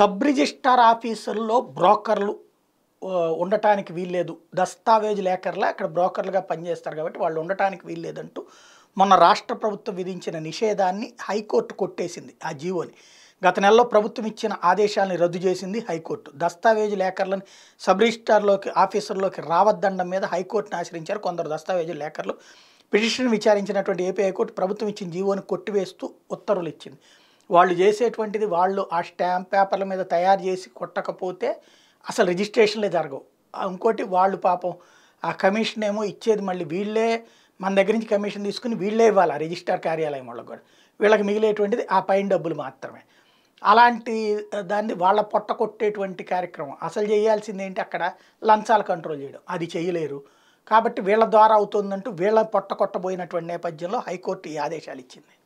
sub registrar ఆఫీసుల్లో బ్రోకర్లు ఉండటానికి వీల్లేదు దస్తావేజు లేకర్లా అక్కడ బ్రోకర్లుగా పనిచేస్తారు కాబట్టి వాళ్ళు ఉండటానికి వీల్లేదంటూ మొన్న రాష్ట్ర ప్రభుత్వం విధించిన నిషేధాన్ని హైకోర్టు కొట్టేసింది ఆ జీవోని గత నెలలో ప్రభుత్వం ఇచ్చిన ఆదేశాలను రద్దు చేసింది హైకోర్టు దస్తావేజు లేఖర్లను సబ్ రిజిస్టార్లోకి ఆఫీసర్లోకి రావద్దండం మీద హైకోర్టును ఆశ్రయించారు కొందరు దస్తావేజు లేఖర్లు పిటిషన్ విచారించినటువంటి ఏపీ హైకోర్టు ప్రభుత్వం ఇచ్చిన జీవోని కొట్టివేస్తూ ఉత్తర్వులు ఇచ్చింది వాళ్ళు చేసేటువంటిది వాళ్ళు ఆ స్టాంప్ పేపర్ల మీద తయారు చేసి కొట్టకపోతే అసలు రిజిస్ట్రేషన్లే జరగవు ఇంకోటి వాళ్ళు పాపం ఆ కమిషన్ ఏమో ఇచ్చేది మళ్ళీ వీళ్ళే మన దగ్గర నుంచి కమిషన్ తీసుకుని వీళ్ళే ఇవ్వాలి రిజిస్టార్ కార్యాలయం వాళ్ళకి కూడా వీళ్ళకి మిగిలేటువంటిది ఆ పైన డబ్బులు మాత్రమే అలాంటి దాన్ని వాళ్ళ పొట్ట కొట్టేటువంటి కార్యక్రమం అసలు చేయాల్సింది ఏంటి అక్కడ లంచాలు కంట్రోల్ చేయడం అది చేయలేరు కాబట్టి వీళ్ళ ద్వారా అవుతుందంటూ వీళ్ళ పొట్ట కొట్టబోయినటువంటి నేపథ్యంలో హైకోర్టు ఈ ఆదేశాలు ఇచ్చింది